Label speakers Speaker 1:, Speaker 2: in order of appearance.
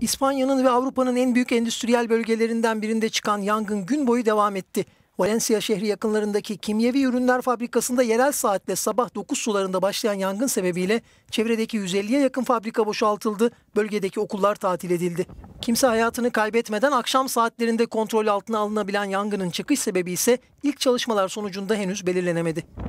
Speaker 1: İspanya'nın ve Avrupa'nın en büyük endüstriyel bölgelerinden birinde çıkan yangın gün boyu devam etti. Valencia şehri yakınlarındaki kimyevi ürünler fabrikasında yerel saatle sabah 9 sularında başlayan yangın sebebiyle çevredeki 150'ye yakın fabrika boşaltıldı, bölgedeki okullar tatil edildi. Kimse hayatını kaybetmeden akşam saatlerinde kontrol altına alınabilen yangının çıkış sebebi ise ilk çalışmalar sonucunda henüz belirlenemedi.